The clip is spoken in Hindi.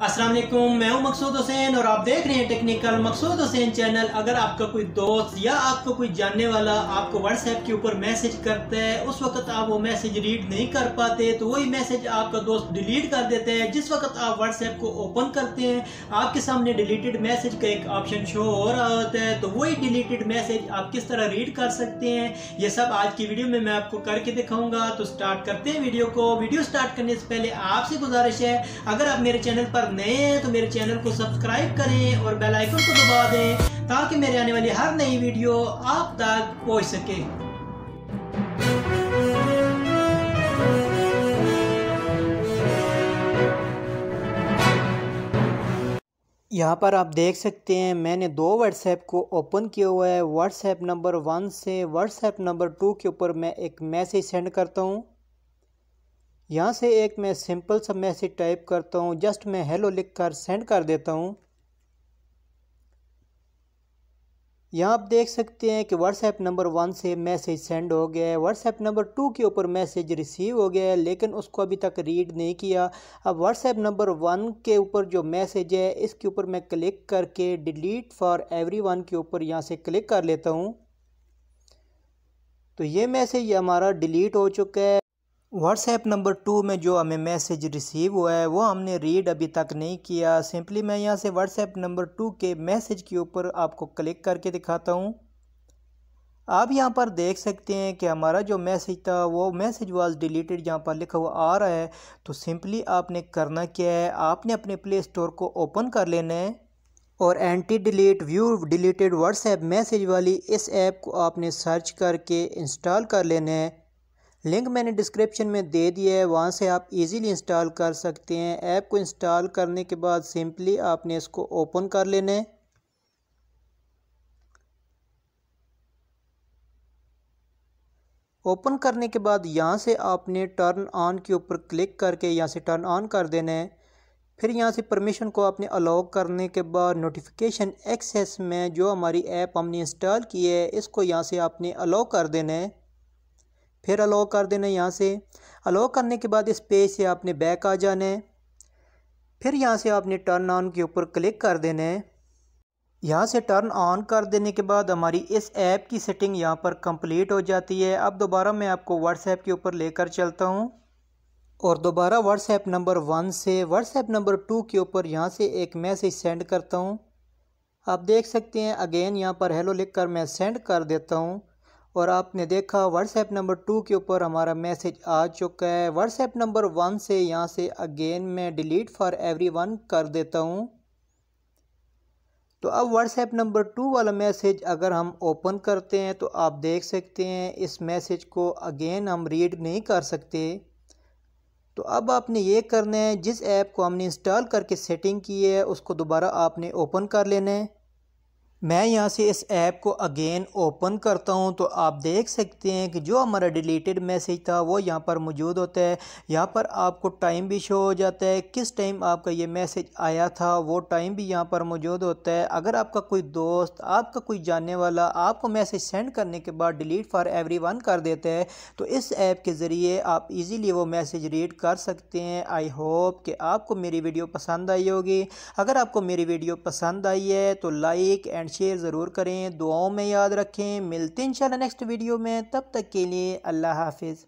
वालेकुम मैं हूं मकसूद हुसैन और आप देख रहे हैं टेक्निकल मकसूद हुसैन चैनल अगर आपका कोई दोस्त या आपको कोई जानने वाला आपको व्हाट्सएप के ऊपर मैसेज करता है उस वक्त आप वो मैसेज रीड नहीं कर पाते तो वही मैसेज आपका दोस्त डिलीट कर देते हैं जिस वक्त आप व्हाट्सएप को ओपन करते हैं आपके सामने डिलीटेड मैसेज का एक ऑप्शन शो हो रहा होता है तो वही डिलीटेड मैसेज आप किस तरह रीड कर सकते हैं ये सब आज की वीडियो में मैं आपको करके दिखाऊंगा तो स्टार्ट करते हैं वीडियो को वीडियो स्टार्ट करने से पहले आपसे गुजारिश है अगर आप मेरे चैनल पर नए हैं तो मेरे चैनल को सब्सक्राइब करें और बेल आइकन को दबा दें ताकि मेरे आने वाली हर नई वीडियो आप तक पहुंच सके यहाँ पर आप देख सकते हैं मैंने दो व्हाट्सएप को ओपन किया हुआ है व्हाट्सएप नंबर वन से व्हाट्सएप नंबर टू के ऊपर मैं एक मैसेज सेंड करता हूँ यहाँ से एक मैं सिंपल सा मैसेज टाइप करता हूँ जस्ट मैं हेलो लिख कर सेंड कर देता हूँ यहाँ आप देख सकते हैं कि व्हाट्सएप नंबर वन से मैसेज सेंड हो गया है व्हाट्सएप नंबर टू के ऊपर मैसेज रिसीव हो गया है लेकिन उसको अभी तक रीड नहीं किया अब व्हाट्सएप नंबर वन के ऊपर जो मैसेज है इसके ऊपर मैं क्लिक करके डिलीट फॉर एवरीवन के ऊपर यहाँ से क्लिक कर लेता हूँ तो ये मैसेज हमारा डिलीट हो चुका है व्हाट्सएप नंबर टू में जो हमें मैसेज रिसीव हुआ है वो हमने रीड अभी तक नहीं किया सिंपली मैं यहाँ से व्हाट्सएप नंबर टू के मैसेज के ऊपर आपको क्लिक करके दिखाता हूँ आप यहाँ पर देख सकते हैं कि हमारा जो मैसेज था वो मैसेज वाज डिलीटेड यहाँ पर लिखा हुआ आ रहा है तो सिंपली आपने करना क्या है आपने अपने प्ले स्टोर को ओपन कर लेना है और anti delete view deleted WhatsApp message वाली इस ऐप को आपने सर्च करके इंस्टॉल कर लेना है लिंक मैंने डिस्क्रिप्शन में दे दिया है वहाँ से आप इजीली इंस्टॉल कर सकते हैं ऐप को इंस्टॉल करने के बाद सिंपली आपने इसको ओपन कर लेना है ओपन करने के बाद यहाँ से आपने टर्न ऑन के ऊपर क्लिक करके यहाँ से टर्न ऑन कर देना है फिर यहाँ से परमिशन को आपने अलाउ करने के बाद नोटिफिकेशन एक्सेस में जो हमारी ऐप हमने इंस्टॉल की है इसको यहाँ से आपने अलाउ कर देना है फिर अलाउ कर देना यहाँ से अलाउ करने के बाद इस पेज से आपने बैक आ जाना है फिर यहाँ से आपने टर्न ऑन के ऊपर क्लिक कर देना है यहाँ से टर्न ऑन कर देने के बाद हमारी इस ऐप की सेटिंग यहाँ पर कंप्लीट हो जाती है अब दोबारा मैं आपको व्हाट्सएप के ऊपर लेकर चलता हूँ और दोबारा व्हाट्सएप नंबर वन से व्हाट्सएप नंबर टू के ऊपर यहाँ से एक मैसेज सेंड करता हूँ आप देख सकते हैं अगेन यहाँ पर हेलो लिख कर मैं सेंड कर देता हूँ और आपने देखा व्हाट्सएप नंबर टू के ऊपर हमारा मैसेज आ चुका है व्हाट्सएप नंबर वन से यहाँ से अगेन मैं डिलीट फॉर एवरी वन कर देता हूँ तो अब व्हाट्सएप नंबर टू वाला मैसेज अगर हम ओपन करते हैं तो आप देख सकते हैं इस मैसेज को अगेन हम रीड नहीं कर सकते तो अब आपने ये करना है जिस ऐप को हमने इंस्टॉल करके सेटिंग की है उसको दोबारा आपने ओपन कर लेना है मैं यहाँ से इस ऐप को अगेन ओपन करता हूँ तो आप देख सकते हैं कि जो हमारा डिलीटेड मैसेज था वो यहाँ पर मौजूद होता है यहाँ पर आपको टाइम भी शो हो जाता है किस टाइम आपका ये मैसेज आया था वो टाइम भी यहाँ पर मौजूद होता है अगर आपका कोई दोस्त आपका कोई जानने वाला आपको मैसेज सेंड करने के बाद डिलीट फॉर एवरी कर देता है तो इस ऐप के ज़रिए आप ईज़िली वो मैसेज रीड कर सकते हैं आई होप कि आपको मेरी वीडियो पसंद आई होगी अगर आपको मेरी वीडियो पसंद आई है तो लाइक एंड एंड शेयर ज़रूर करें दुआओं में याद रखें मिलते हैं इंशाल्लाह नेक्स्ट वीडियो में तब तक के लिए अल्लाह हाफिज़